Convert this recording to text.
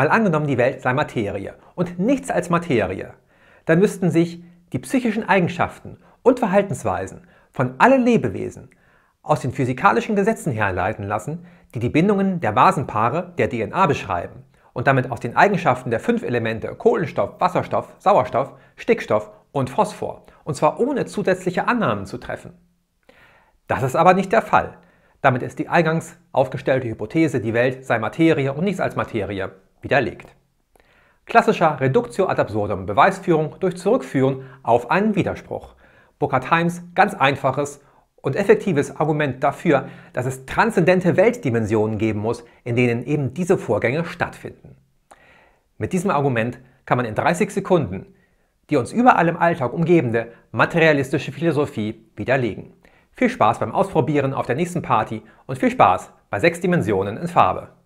Mal angenommen, die Welt sei Materie und nichts als Materie. Dann müssten sich die psychischen Eigenschaften und Verhaltensweisen von allen Lebewesen aus den physikalischen Gesetzen herleiten lassen, die die Bindungen der Basenpaare der DNA beschreiben und damit aus den Eigenschaften der fünf Elemente Kohlenstoff, Wasserstoff, Sauerstoff, Stickstoff und Phosphor, und zwar ohne zusätzliche Annahmen zu treffen. Das ist aber nicht der Fall. Damit ist die eingangs aufgestellte Hypothese, die Welt sei Materie und nichts als Materie, widerlegt. Klassischer Reductio ad absurdum, Beweisführung durch Zurückführen auf einen Widerspruch. Burkhard Heims ganz einfaches und effektives Argument dafür, dass es transzendente Weltdimensionen geben muss, in denen eben diese Vorgänge stattfinden. Mit diesem Argument kann man in 30 Sekunden die uns überall im Alltag umgebende materialistische Philosophie widerlegen. Viel Spaß beim Ausprobieren auf der nächsten Party und viel Spaß bei sechs Dimensionen in Farbe.